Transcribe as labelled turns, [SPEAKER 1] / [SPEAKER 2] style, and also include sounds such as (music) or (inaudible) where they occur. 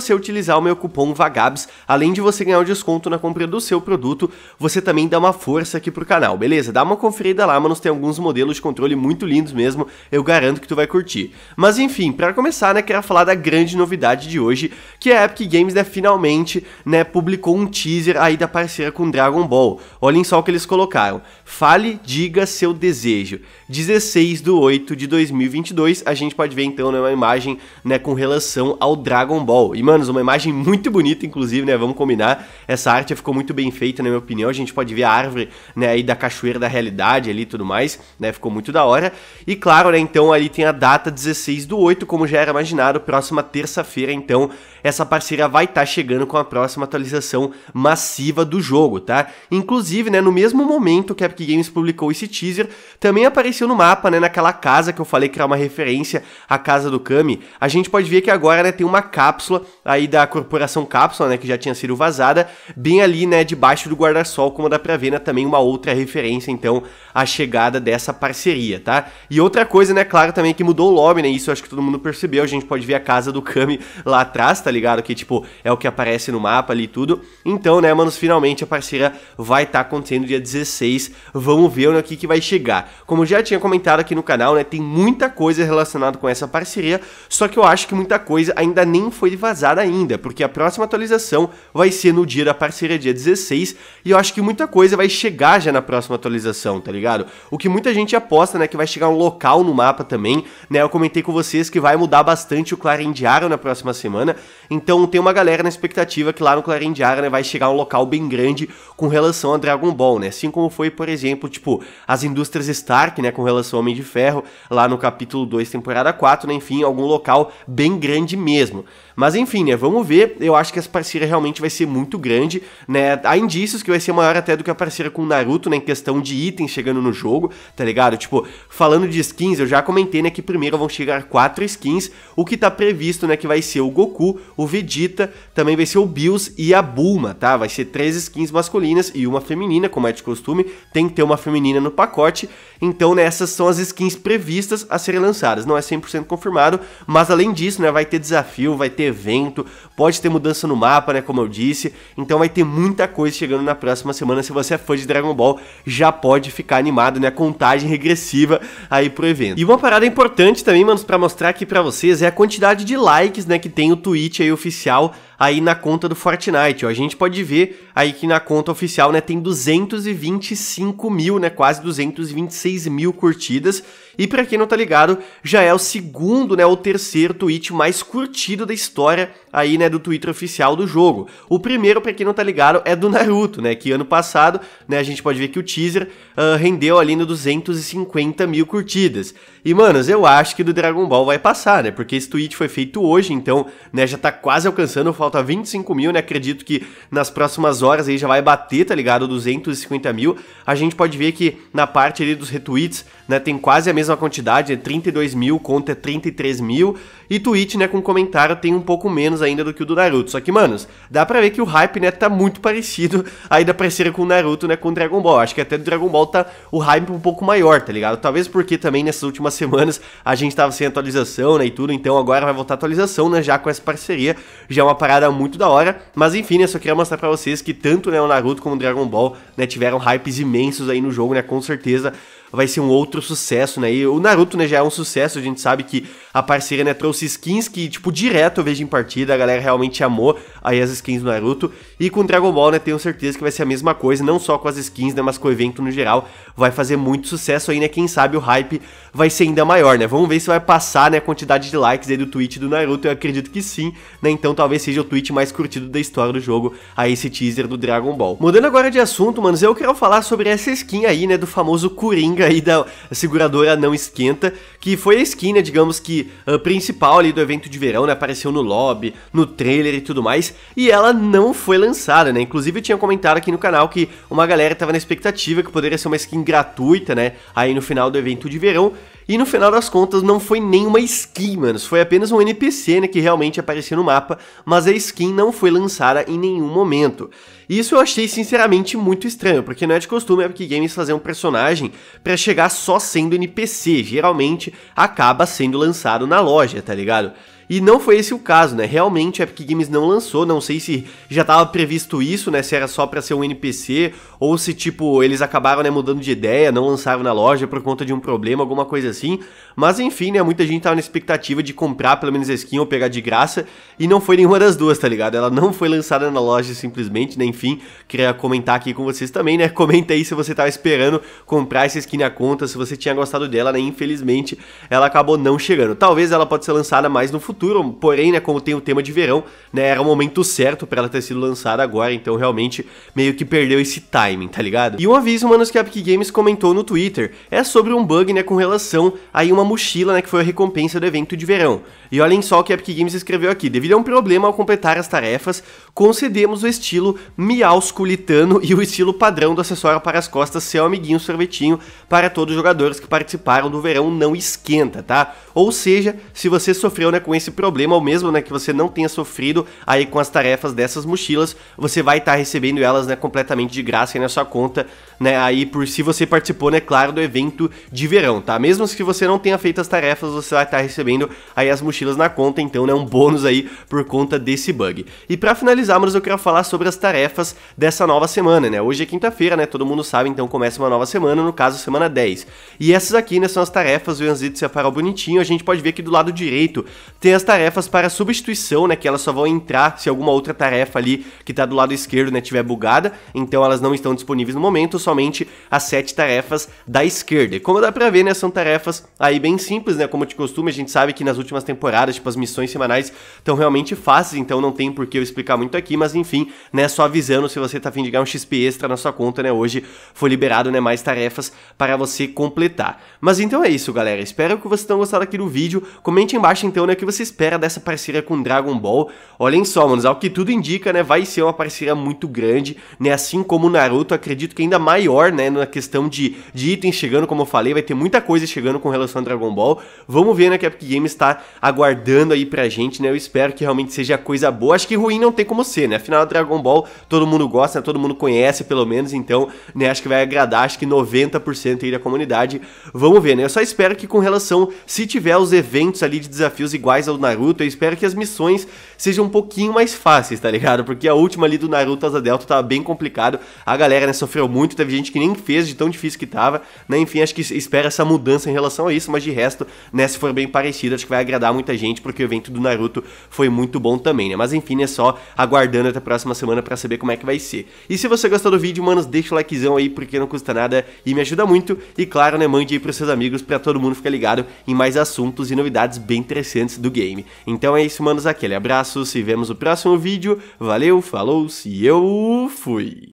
[SPEAKER 1] você utilizar o meu cupom VAGABS, além de você ganhar um desconto na compra do seu produto, você também dá uma força aqui pro canal, beleza? Dá uma conferida lá, mano, tem alguns modelos de controle muito lindos mesmo, eu garanto que tu vai curtir. Mas enfim, para começar, né, quero falar da grande novidade de hoje, que é a Epic Games, né, finalmente, né, publicou um teaser aí da parceira com Dragon Ball. Olhem só o que eles colocaram. Fale, diga seu desejo. 16 de 8 de 2022, a gente pode ver então né, uma imagem, né, com relação ao Dragon Ball. E manos, uma imagem muito bonita, inclusive, né? Vamos combinar. Essa arte ficou muito bem feita, na minha opinião. A gente pode ver a árvore, né, aí da cachoeira da realidade ali e tudo mais, né? Ficou muito da hora. E claro, né, então ali tem a data 16 do 8, como já era imaginado, próxima terça-feira, então, essa parceria vai estar tá chegando com a próxima atualização massiva do jogo, tá? Inclusive, né, no mesmo momento que a Epic Games publicou esse teaser, também apareceu no mapa, né, naquela casa que eu falei que era uma referência à casa do Kami, a gente pode ver que agora, né, tem uma cápsula aí da corporação Cápsula, né, que já tinha sido vazada, bem ali, né, debaixo do guarda-sol, como dá pra ver, né, também uma outra referência, então, à chegada dessa parceria, tá? E outra coisa, né, claro, também que mudou o lobby, né, isso acho que todo mundo percebeu, a gente pode ver a casa do Kami lá atrás, tá ligado? Que, tipo, é o que aparece no mapa ali e tudo. Então, né, manos, finalmente a parceria vai estar tá acontecendo dia 16, vamos ver né, o que que vai chegar. Como já tinha comentado aqui no canal, né, tem muita coisa relacionada com essa parceria, só que eu acho que muita coisa ainda nem foi vazada ainda, porque a próxima atualização vai ser no dia da parceria, dia 16, e eu acho que muita coisa vai chegar já na próxima atualização, tá ligado? O que muita gente aposta, né, que vai chegar um local no mapa também, né? Eu comentei com vocês que vai mudar bastante o Clarendiário na próxima semana, então tem uma galera na expectativa que lá no Clarendiário, né, vai chegar um local bem grande com relação a Dragon Ball, né? Assim como foi, por exemplo, tipo, as indústrias Stark, né, com relação ao Homem de Ferro, lá no capítulo 2, temporada 4, né? Enfim, algum local bem grande mesmo. Mas enfim, né? Vamos ver, eu acho que essa parceria realmente vai ser muito grande, né? Há indícios que vai ser maior até do que a parceria com o Naruto, né? Em questão de itens chegando no jogo, tá ligado? Tipo, falando de skins, eu já comentei, né? Que primeiro vão chegar quatro skins, o que tá previsto, né? Que vai ser o Goku, o Vegeta, também vai ser o Bills e a Bulma, tá? Vai ser três skins masculinas e uma feminina, como é de costume, tem que ter uma feminina no pacote. Então, né, essas são as skins previstas a serem lançadas. Não é 100% confirmado, mas além disso, né, vai ter desafio, vai ter evento, pode ter mudança no mapa, né, como eu disse. Então vai ter muita coisa chegando na próxima semana. Se você é fã de Dragon Ball, já pode ficar animado, né? Contagem regressiva aí pro evento. E uma parada importante também, mano, para mostrar aqui para vocês é a quantidade de likes, né, que tem o Twitch aí oficial aí na conta do Fortnite. Ó. A gente pode ver aí que na conta oficial né, tem 225 mil, né, quase 226 mil curtidas. E para quem não tá ligado, já é o segundo, né, o terceiro tweet mais curtido da história aí, né, do Twitter oficial do jogo. O primeiro, para quem não tá ligado, é do Naruto, né, que ano passado, né, a gente pode ver que o teaser uh, rendeu ali no 250 mil curtidas. E, manos, eu acho que do Dragon Ball vai passar, né, porque esse tweet foi feito hoje, então, né, já tá quase alcançando, falta falta 25 mil, né? Acredito que nas próximas horas aí já vai bater, tá ligado? 250 mil. A gente pode ver que na parte ali dos retweets, né? Tem quase a mesma quantidade, né? 32 mil contra 33 é mil. E tweet, né? Com comentário tem um pouco menos ainda do que o do Naruto. Só que, manos, dá pra ver que o hype, né? Tá muito parecido aí (laughs) da parceira com o Naruto, né? Com o Dragon Ball. Acho que até do Dragon Ball tá o hype um pouco maior, tá ligado? Talvez porque também nessas últimas semanas a gente tava sem atualização, né? E tudo. Então agora vai voltar atualização, né? Já com essa parceria. Já é uma parada parada muito da hora. Mas enfim, né, só queria mostrar pra vocês que tanto né, o Naruto como o Dragon Ball né, tiveram hypes imensos aí no jogo, né? Com certeza vai ser um outro sucesso, né? E o Naruto né, já é um sucesso, a gente sabe que a parceira, né, trouxe skins que, tipo, direto eu vejo em partida, a galera realmente amou aí as skins do Naruto. E com Dragon Ball, né, tenho certeza que vai ser a mesma coisa, não só com as skins, né, mas com o evento no geral. Vai fazer muito sucesso aí, né, quem sabe o hype vai ser ainda maior, né. Vamos ver se vai passar, né, a quantidade de likes aí do tweet do Naruto, eu acredito que sim, né, então talvez seja o tweet mais curtido da história do jogo, aí esse teaser do Dragon Ball. Mudando agora de assunto, manos, eu quero falar sobre essa skin aí, né, do famoso Coringa aí da seguradora Não Esquenta, que foi a skin, né, digamos que uh, principal ali do evento de verão, né? Apareceu no lobby, no trailer e tudo mais, e ela não foi lançada, né? Inclusive eu tinha comentado aqui no canal que uma galera tava na expectativa que poderia ser uma skin gratuita, né? Aí no final do evento de verão, e no final das contas não foi nenhuma skin, mano, foi apenas um NPC né, que realmente apareceu no mapa, mas a skin não foi lançada em nenhum momento. isso eu achei sinceramente muito estranho, porque não é de costume a Epic Games fazer um personagem para chegar só sendo NPC, geralmente acaba sendo lançado na loja, tá ligado? E não foi esse o caso, né? Realmente a Epic Games não lançou, não sei se já estava previsto isso, né? Se era só para ser um NPC ou se tipo eles acabaram né, mudando de ideia, não lançaram na loja por conta de um problema, alguma coisa assim. Mas enfim, né, muita gente tava na expectativa de comprar pelo menos a skin ou pegar de graça e não foi nenhuma das duas, tá ligado? Ela não foi lançada na loja simplesmente, né? Enfim, queria comentar aqui com vocês também, né? (laughs) Comenta aí se você tava esperando comprar essa skin na conta, se você tinha gostado dela, né? Infelizmente, ela acabou não chegando. Talvez ela pode ser lançada mais no futuro futuro, porém, né, como tem o tema de verão, né, era o momento certo para ela ter sido lançada agora, então realmente meio que perdeu esse timing, tá ligado? E um aviso, manos, que a Epic Games comentou no Twitter, é sobre um bug, né, com relação a uma mochila, né, que foi a recompensa do evento de verão. E olhem só o que a Epic Games escreveu aqui, devido a um problema ao completar as tarefas, concedemos o estilo miausculitano e o estilo padrão do acessório para as costas seu amiguinho sorvetinho para todos os jogadores que participaram do verão não esquenta, tá? Ou seja, se você sofreu, né, com esse esse problema, ou mesmo né, que você não tenha sofrido aí com as tarefas dessas mochilas, você vai estar tá recebendo elas né, completamente de graça aí na sua conta né? Aí por si você participou, né, claro, do evento de verão, tá? Mesmo se você não tenha feito as tarefas, você vai estar tá recebendo aí as mochilas na conta, então, né, um bônus aí por conta desse bug. E para finalizar, mas eu quero falar sobre as tarefas dessa nova semana, né? Hoje é quinta-feira, né? Todo mundo sabe, então começa uma nova semana, no caso, semana 10. E essas aqui, né, são as tarefas, o Yanzito separou bonitinho, a gente pode ver que do lado direito tem as tarefas para substituição, né, que elas só vão entrar se alguma outra tarefa ali que tá do lado esquerdo, né, tiver bugada, então elas não estão disponíveis no momento, somente as sete tarefas da esquerda. E como dá pra ver, né, são tarefas aí bem simples, né, como de costume, a gente sabe que nas últimas temporadas, tipo, as missões semanais estão realmente fáceis, então não tem por que eu explicar muito aqui, mas enfim, né, só avisando se você tá afim de ganhar um XP extra na sua conta, né, hoje foi liberado, né, mais tarefas para você completar. Mas então é isso, galera, espero que vocês tenham gostado aqui do vídeo, comente embaixo então, né, o que você espera dessa parceria com Dragon Ball. Olhem só, manos, ao que tudo indica, né, vai ser uma parceria muito grande, né, assim como o Naruto, acredito que ainda mais maior, né, na questão de, de itens chegando, como eu falei, vai ter muita coisa chegando com relação a Dragon Ball. Vamos ver, né, que a Epic Games está aguardando aí pra gente, né, eu espero que realmente seja coisa boa. Acho que ruim não tem como ser, né, afinal Dragon Ball todo mundo gosta, né, todo mundo conhece pelo menos, então, né, acho que vai agradar, acho que 90% aí da comunidade. Vamos ver, né, eu só espero que com relação, se tiver os eventos ali de desafios iguais ao Naruto, eu espero que as missões sejam um pouquinho mais fáceis, tá ligado? Porque a última ali do Naruto Asa Delta tava tá bem complicado, a galera, né, sofreu muito, teve gente que nem fez de tão difícil que tava, né? Enfim, acho que espera essa mudança em relação a isso, mas de resto, né, se for bem parecido, acho que vai agradar muita gente, porque o evento do Naruto foi muito bom também, né? Mas enfim, é só aguardando até a próxima semana para saber como é que vai ser. E se você gostou do vídeo, manos, deixa o likezão aí, porque não custa nada e me ajuda muito. E claro, né, mande aí pros seus amigos para todo mundo ficar ligado em mais assuntos e novidades bem interessantes do game. Então é isso, manos, aquele abraço, se vemos no próximo vídeo. Valeu, falou, se eu fui!